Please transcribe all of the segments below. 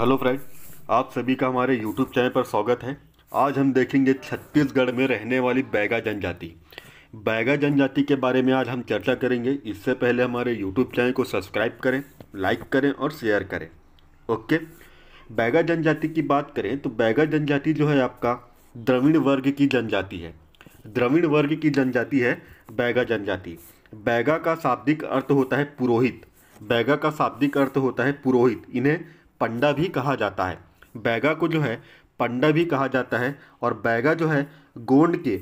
hello friend आप सभी का हमारे यूट्यूब चैनल पर स्वागत है आज हम देखेंगे छत्तीसगढ़ में रहने वाली बैगा जनजाति बैगा जनजाति के बारे में आज हम चर्चा करेंगे इससे पहले हमारे यूट्यूब चैनल को सब्सक्राइब करें लाइक करें और शेयर करें ओके बैगा जनजाति की बात करें तो बैगा जनजाति जो है आपका द्रविण वर्ग की जनजाति है द्रविण वर्ग की जनजाति है बैगा जनजाति बैगा का शाब्दिक अर्थ होता है पुरोहित बैगा का शाब्दिक अर्थ होता है पुरोहित इन्हें पंडा भी कहा जाता है बैगा को जो है पंडा भी कहा जाता है और बैगा जो है गोंड के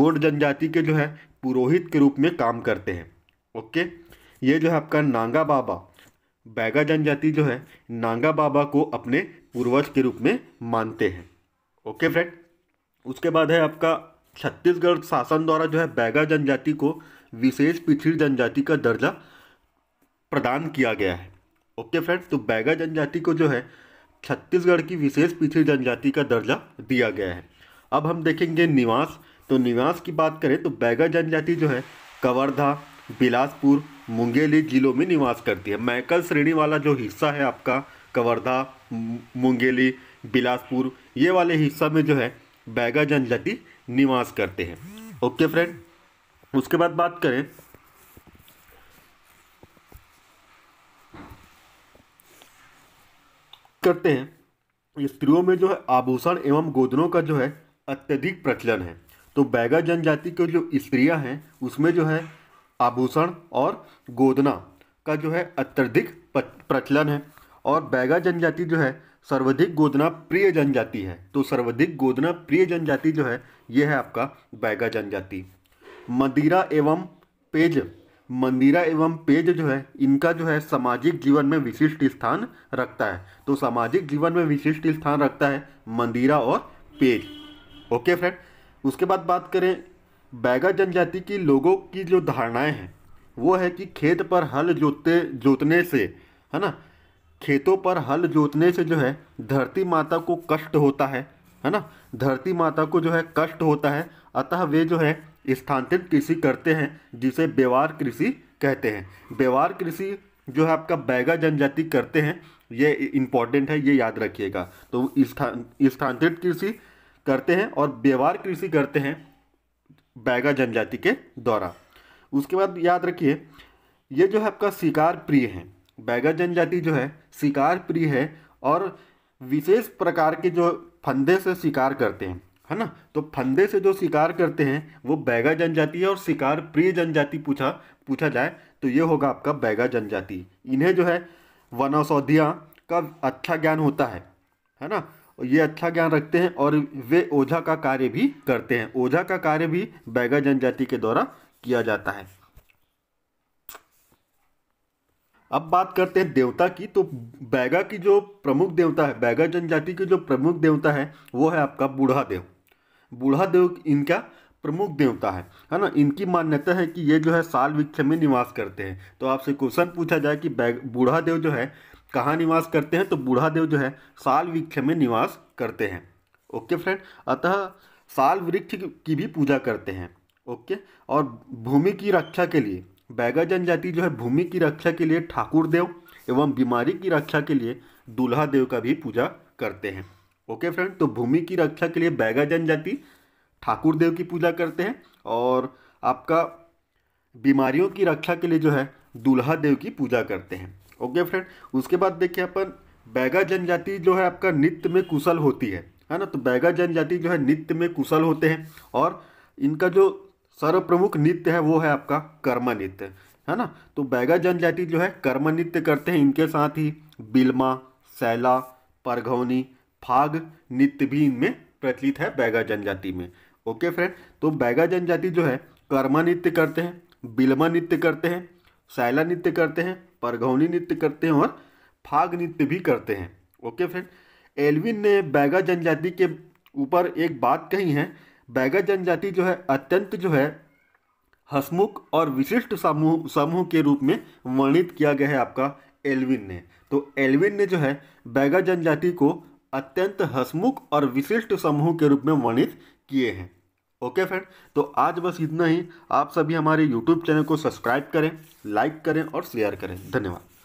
गोंड जनजाति के जो है पुरोहित के रूप में काम करते हैं ओके ये जो है आपका नांगा बाबा बैगा जनजाति जो है नांगा बाबा को अपने पूर्वज के रूप में मानते हैं ओके फ्रेंड उसके बाद है आपका छत्तीसगढ़ शासन द्वारा जो है बैगा जनजाति को विशेष पिछड़ी जनजाति का दर्जा प्रदान किया गया है ओके फ्रेंड्स तो बैगा जनजाति को जो है छत्तीसगढ़ की विशेष पिछड़ी जनजाति का दर्जा दिया गया है अब हम देखेंगे निवास तो निवास की बात करें तो बैगा जनजाति जो है कवर्धा बिलासपुर मुंगेली जिलों में निवास करती है मैकल श्रेणी वाला जो हिस्सा है आपका कवर्धा मुंगेली बिलासपुर ये वाले हिस्सा में जो है बैगा जनजाति निवास करते हैं ओके फ्रेंड उसके बाद बात करें करते हैं स्त्रियों में जो है आभूषण एवं गोदनों का जो है अत्यधिक प्रचलन है तो बैगा जनजाति के जो स्त्रियां हैं उसमें जो है आभूषण और गोदना का जो है अत्यधिक प्रचलन है और बैगा जनजाति जो है सर्वाधिक गोदना प्रिय जनजाति है तो सर्वाधिक गोदना प्रिय जनजाति जो है यह है आपका बैगा जनजाति मदिरा एवं पेज मंदिरा एवं पेज जो है इनका जो है सामाजिक जीवन में विशिष्ट स्थान रखता है तो सामाजिक जीवन में विशिष्ट स्थान रखता है मंदिरा और पेज ओके फ्रेंड उसके बाद बात करें बैगा जनजाति की लोगों की जो धारणाएं हैं वो है कि खेत पर हल जोतते जोतने से है ना खेतों पर हल जोतने से जो है धरती माता को कष्ट होता है है ना धरती माता को जो है कष्ट होता है अतः वे जो है स्थानांतरित कृषि करते हैं जिसे बेवार कृषि कहते हैं बेवार कृषि जो है आपका बैगा जनजाति करते हैं ये इम्पॉर्टेंट है ये याद रखिएगा तो स्थान स्थानांतरित कृषि करते हैं और व्यवहार कृषि करते हैं बैगा जनजाति के द्वारा उसके बाद याद रखिए ये जो है आपका शिकार प्रिय है बैगा जनजाति जो है शिकार प्रिय है और विशेष प्रकार के जो फंदे से शिकार करते हैं है ना तो फंदे से जो शिकार करते हैं वो बैगा जनजाति है और शिकार प्रिय जनजाति पूछा पूछा जाए तो ये होगा आपका बैगा जनजाति इन्हें जो है वन औषधियाँ का अच्छा ज्ञान होता है है ना ये अच्छा ज्ञान रखते हैं और वे ओझा का कार्य भी करते हैं ओझा का कार्य भी बैगा जनजाति के द्वारा किया जाता है अब बात करते हैं देवता की तो बैगा की जो प्रमुख देवता है बैगा जनजाति की जो प्रमुख देवता है वो है आपका बूढ़ा देव बूढ़ा देव इनका प्रमुख देवता है है ना इनकी मान्यता है कि ये जो है साल वृक्ष में निवास करते हैं तो आपसे क्वेश्चन पूछा जाए कि बूढ़ा देव जो है कहाँ निवास करते हैं तो बूढ़ा देव जो है साल वृक्ष में निवास करते हैं ओके फ्रेंड अतः साल वृक्ष की भी पूजा करते हैं ओके और भूमि की रक्षा के लिए बैगा जनजाति जो है भूमि की रक्षा के लिए ठाकुर देव एवं बीमारी की रक्षा के लिए दूल्हा देव का भी पूजा करते हैं ओके फ्रेंड तो भूमि की रक्षा के लिए बैगा जनजाति ठाकुर देव की पूजा करते हैं और आपका बीमारियों की रक्षा के लिए जो है दूल्हा देव की पूजा करते हैं ओके फ्रेंड उसके बाद देखिए अपन बैगा जनजाति जो है आपका नित्य में कुशल होती है है ना तो बैगा जनजाति जो है नित्य में कुशल होते हैं और इनका जो सर्वप्रमुख नित्य है वो है आपका कर्मा नित्य है ना तो बैगा जनजाति जो है कर्म नित्य करते हैं इनके साथ ही बिलमा सैला परघौनी फाग नित्यभीन में प्रचलित है बैगा जनजाति में ओके फ्रेंड तो बैगा जनजाति जो है कर्मा नृत्य करते हैं बिलमा नृत्य करते हैं शैला नृत्य करते हैं परघौनी नृत्य करते हैं और फाग नृत्य भी करते हैं ओके फ्रेंड एलविन ने बैगा जनजाति के ऊपर एक बात कही है बैगा जनजाति जो है अत्यंत जो है हसमुख और विशिष्ट समूह समूह के रूप में वर्णित किया गया है आपका एलविन ने तो एलविन ने जो है बैगा जनजाति को अत्यंत हसमुख और विशिष्ट समूह के रूप में वर्णित किए हैं ओके फ्रेंड तो आज बस इतना ही आप सभी हमारे यूट्यूब चैनल को सब्सक्राइब करें लाइक करें और शेयर करें धन्यवाद